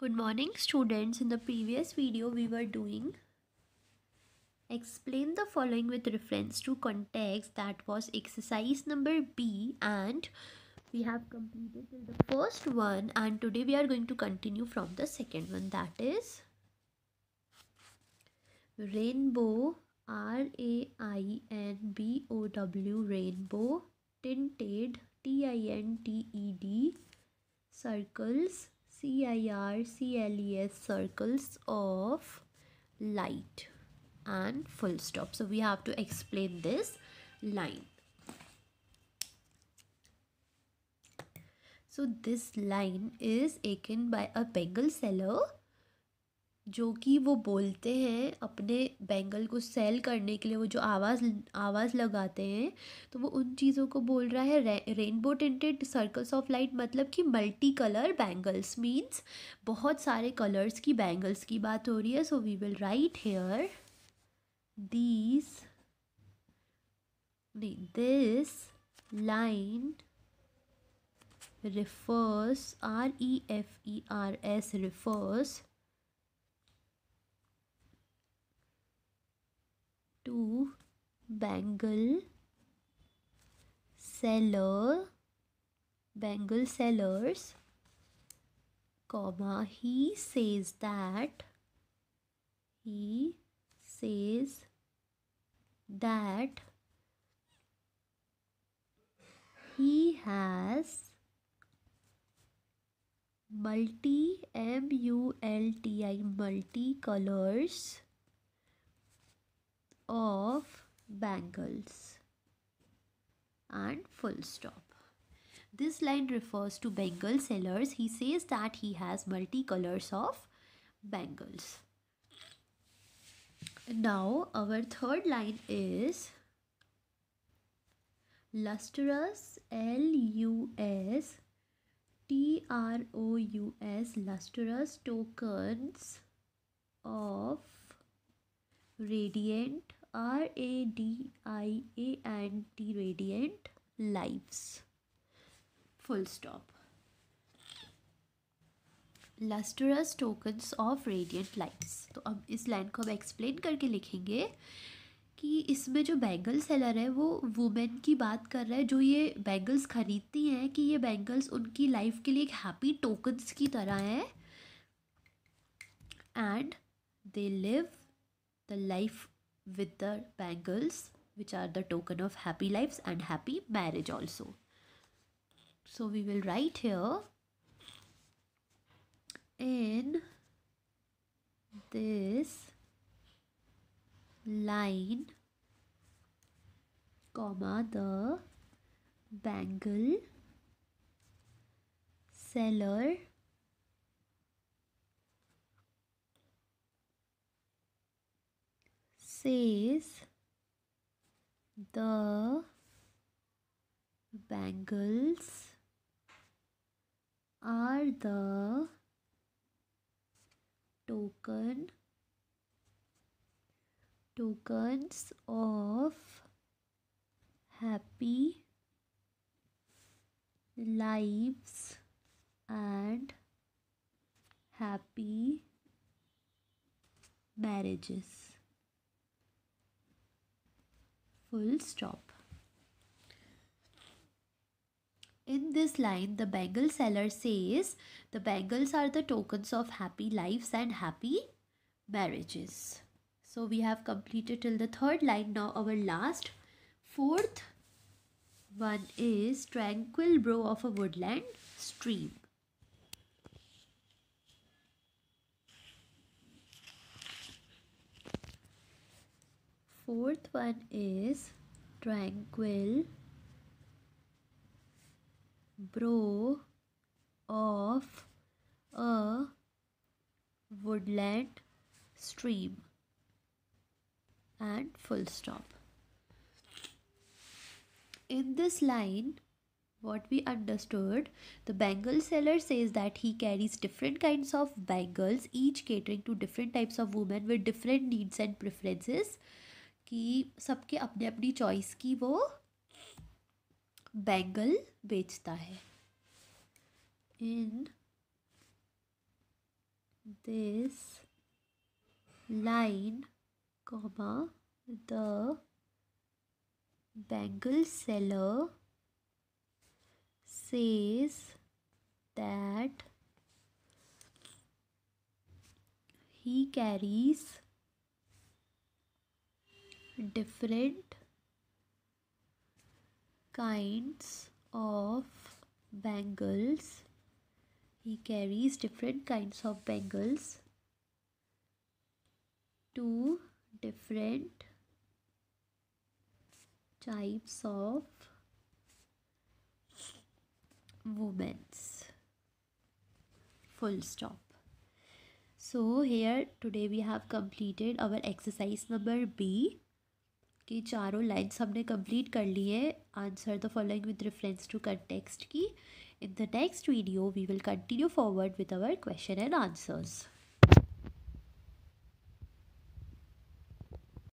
Good morning students. In the previous video we were doing explain the following with reference to context that was exercise number B and we have completed the first one and today we are going to continue from the second one that is rainbow R A I N B O W rainbow tinted T I N T E D circles CIRCLES circles of light and full stop. So we have to explain this line. So this line is taken by a Bengal seller जो कि वो बोलते हैं अपने bangle को cell करने के लिए वो जो आवाज़ आवाज़ लगाते हैं तो वो उन चीज़ों को बोल रहा है ray, rainbow tinted circles of light मतलब कि मल्टी कलर बैंगल्स मीन्स बहुत सारे कलर्स की बैंगल्स की बात हो रही है so we will write here these नहीं this line refers R E F E R S refers bangle seller bangle sellers comma he says that he says that he has multi m u l t i multi colors of Bangles and full stop. This line refers to Bengal sellers. He says that he has multicolours of bangles. Now our third line is lustrous L U S T R O U S lustrous tokens of radiant R A D I A N T radiant lives full stop lustrous tokens of radiant lights तो अब इस line को हम explain करके लिखेंगे कि इसमें जो बैंगल सेलर है वो वुमेन की बात कर रहा है जो ये बैंगल्स खरीदती हैं कि ये बैंगल्स उनकी लाइफ के लिए एक हैप्पी टोकन्स की तरह हैं and they live the life with the bangles which are the token of happy lives and happy marriage also. So we will write here in this line comma the bangle seller says the bangles are the token tokens of happy lives and happy marriages full stop. In this line, the bangle seller says the bangles are the tokens of happy lives and happy marriages. So we have completed till the third line. Now our last fourth one is tranquil brow of a woodland stream. fourth one is tranquil bro of a woodland stream and full stop in this line what we understood the bangle seller says that he carries different kinds of bangles each catering to different types of women with different needs and preferences कि सबके अपने अपनी choice की वो bangle बेचता है in this line comma the bangle seller says that he carries different kinds of bangles. He carries different kinds of bangles. Two different types of women's. Full stop. So here today we have completed our exercise number B. की चारों lines हमने complete कर ली है answer the following with reference to context की in the next video we will continue forward with our question and answers